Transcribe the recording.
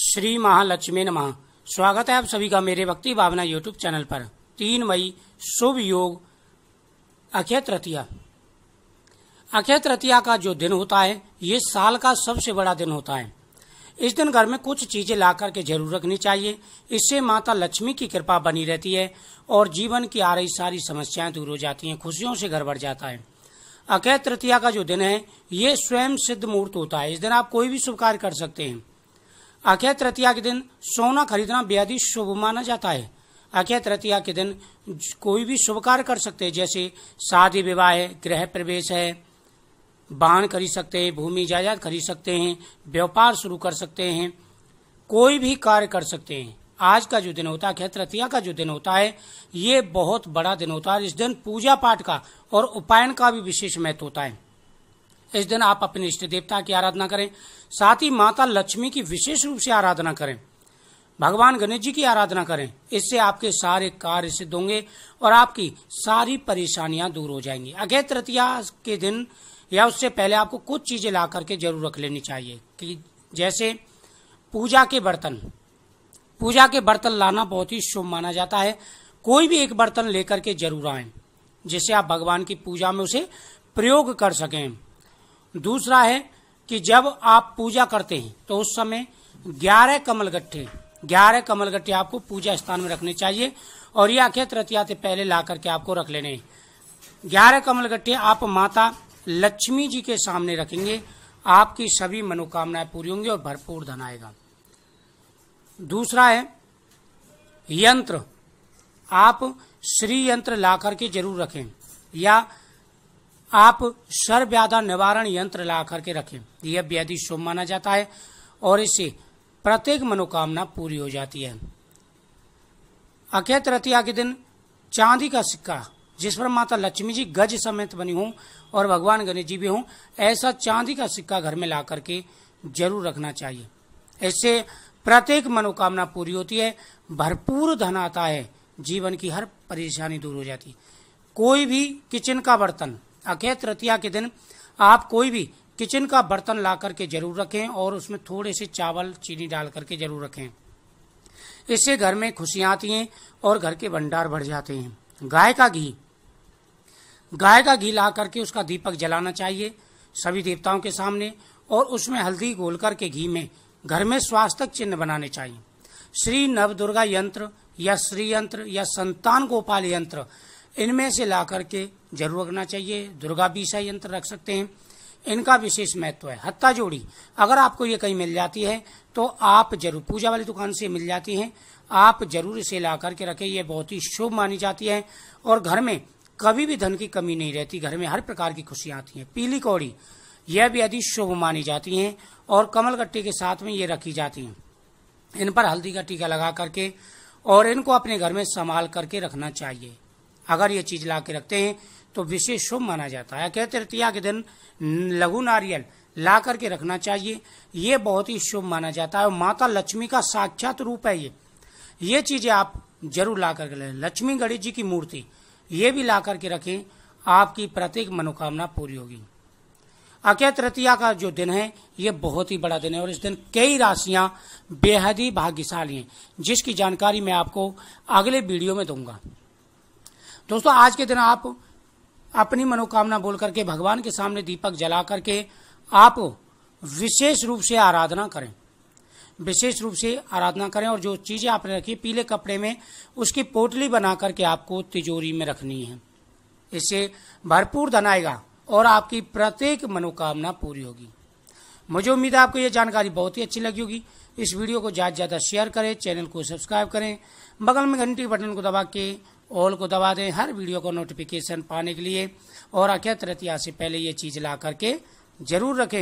श्री महालक्ष्मी नमः स्वागत है आप सभी का मेरे भक्ति भावना यूट्यूब चैनल पर तीन मई शुभ योग अक्षय तृतीया अक्षय तृतीया का जो दिन होता है ये साल का सबसे बड़ा दिन होता है इस दिन घर में कुछ चीजें ला करके जरूर रखनी चाहिए इससे माता लक्ष्मी की कृपा बनी रहती है और जीवन की आ रही सारी समस्याएं दूर हो जाती है खुशियों से घर बढ़ जाता है अक्षय तृतीया का जो दिन है ये स्वयं सिद्ध मुहूर्त होता है इस दिन आप कोई भी शुभ कार्य कर सकते हैं अक्षय तृतीया के दिन सोना खरीदना बेहद ही शुभ माना जाता है अक्षय तृतीया के दिन कोई भी शुभ कार्य कर सकते हैं जैसे शादी विवाह है गृह प्रवेश है बाण खरीद सकते हैं भूमि जायदाद खरीद सकते हैं व्यापार शुरू कर सकते हैं कोई भी कार्य कर सकते हैं आज का जो दिन होता है तृतीया का जो दिन होता है ये बहुत बड़ा दिन होता है इस दिन पूजा पाठ का और उपायन का भी विशेष महत्व होता है इस दिन आप अपने इष्ट देवता की आराधना करें साथ ही माता लक्ष्मी की विशेष रूप से आराधना करें भगवान गणेश जी की आराधना करें इससे आपके सारे कार्य सिद्ध होंगे और आपकी सारी परेशानियां दूर हो जाएंगी अगे तृतीया के दिन या उससे पहले आपको कुछ चीजें ला करके जरूर रख लेनी चाहिए कि जैसे पूजा के बर्तन पूजा के बर्तन लाना बहुत ही शुभ माना जाता है कोई भी एक बर्तन लेकर के जरूर आए जिससे आप भगवान की पूजा में उसे प्रयोग कर सकें दूसरा है कि जब आप पूजा करते हैं तो उस समय ग्यारह कमल गट्ठे ग्यारह कमल गट्ठे आपको पूजा स्थान में रखने चाहिए और ये अक्षय तृतीया से पहले ला करके आपको रख लेने ग्यारह कमल गट्ठे आप माता लक्ष्मी जी के सामने रखेंगे आपकी सभी मनोकामनाएं पूरी होंगी और भरपूर धन आएगा दूसरा है यंत्र आप श्री यंत्र ला करके जरूर रखें या आप सर्वव्याधा निवारण यंत्र ला करके रखें यह व्याधि शुभ माना जाता है और इससे प्रत्येक मनोकामना पूरी हो जाती है अक्षय तृतीया के दिन चांदी का सिक्का जिस पर माता लक्ष्मी जी गज समेत बनी हूं और भगवान गणेश जी भी हूं ऐसा चांदी का सिक्का घर में ला करके जरूर रखना चाहिए इससे प्रत्येक मनोकामना पूरी होती है भरपूर धन आता है जीवन की हर परेशानी दूर हो जाती है कोई भी किचन का बर्तन अक्षय तृतीया के दिन आप कोई भी किचन का बर्तन ला करके जरूर रखें और उसमें थोड़े से चावल चीनी डाल करके जरूर रखें इससे घर में खुशियां आती हैं और घर के भंडार बढ़ जाते हैं गाय का घी गाय का घी ला करके उसका दीपक जलाना चाहिए सभी देवताओं के सामने और उसमें हल्दी घोल करके घी में घर में स्वास्थ्य चिन्ह बनाने चाहिए श्री नव दुर्गा यंत्र या श्री यंत्र या संतान गोपाल यंत्र इनमें से ला करके जरूर रखना चाहिए दुर्गा बीसा यंत्र रख सकते हैं इनका विशेष महत्व है हत्ता जोड़ी अगर आपको ये कहीं मिल जाती है तो आप जरूर पूजा वाली दुकान से मिल जाती है आप जरूर इसे ला करके रखें ये बहुत ही शुभ मानी जाती है और घर में कभी भी धन की कमी नहीं रहती घर में हर प्रकार की खुशियां आती हैं पीली कौड़ी यह भी अधिक शुभ मानी जाती हैं और कमल गट्टे के साथ में ये रखी जाती हैं इन पर हल्दी का टीका लगा करके और इनको अपने घर में संभाल करके रखना चाहिए अगर ये चीज ला के रखते हैं तो विशेष शुभ माना जाता है अक्षय तृतीया के दिन लघु नारियल ला करके रखना चाहिए ये बहुत ही शुभ माना जाता है और माता लक्ष्मी का साक्षात रूप है ये ये चीजें आप जरूर ला करके रखें लक्ष्मी गणेश जी की मूर्ति ये भी ला करके रखें आपकी प्रत्येक मनोकामना पूरी होगी अक्षय तृतीया का जो दिन है ये बहुत ही बड़ा दिन है और इस दिन कई राशियां बेहद ही भाग्यशाली हैं जिसकी जानकारी मैं आपको अगले वीडियो में दूंगा दोस्तों आज के दिन आप अपनी मनोकामना बोल करके भगवान के सामने दीपक जला करके आप विशेष रूप से आराधना करें विशेष रूप से आराधना करें और जो चीजें आपने रखी पीले कपड़े में उसकी पोटली बना करके आपको तिजोरी में रखनी है इससे भरपूर धन आएगा और आपकी प्रत्येक मनोकामना पूरी होगी मुझे उम्मीद है आपको यह जानकारी बहुत ही अच्छी लगी होगी इस वीडियो को ज़्यादा से ज़्यादा शेयर करें चैनल को सब्सक्राइब करें बगल में घंटी बटन को दबा के ऑल को दबा दें हर वीडियो को नोटिफिकेशन पाने के लिए और अक्षय तृतीया से पहले ये चीज ला करके जरूर रखें